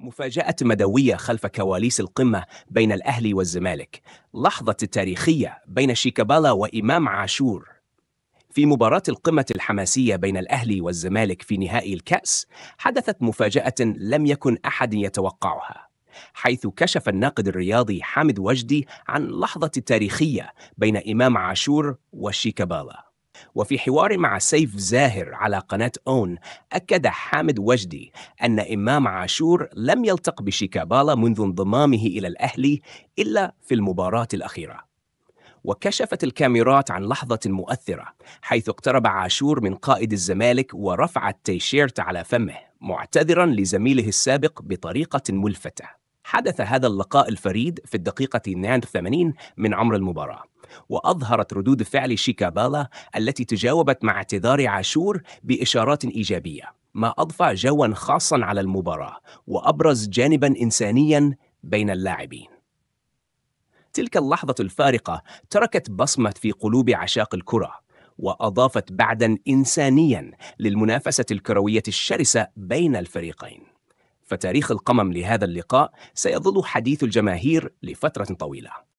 مفاجأة مدوية خلف كواليس القمة بين الأهلي والزمالك لحظة تاريخية بين شيكابالا وإمام عاشور في مباراة القمة الحماسية بين الأهلي والزمالك في نهائي الكأس حدثت مفاجأة لم يكن أحد يتوقعها حيث كشف الناقد الرياضي حامد وجدي عن لحظة تاريخية بين إمام عاشور وشيكابالا وفي حوار مع سيف زاهر على قناة أون أكد حامد وجدي أن إمام عاشور لم يلتق بشيكابالا منذ انضمامه إلى الأهلي إلا في المباراة الأخيرة وكشفت الكاميرات عن لحظة مؤثرة حيث اقترب عاشور من قائد الزمالك ورفع التيشيرت على فمه معتذرا لزميله السابق بطريقة ملفتة حدث هذا اللقاء الفريد في الدقيقة 82 نعم من عمر المباراة وأظهرت ردود فعل شيكابالا التي تجاوبت مع اعتذار عاشور بإشارات إيجابية ما أضفى جوا خاصا على المباراة وأبرز جانبا إنسانيا بين اللاعبين تلك اللحظة الفارقة تركت بصمة في قلوب عشاق الكرة وأضافت بعدا إنسانيا للمنافسة الكروية الشرسة بين الفريقين فتاريخ القمم لهذا اللقاء سيظل حديث الجماهير لفترة طويلة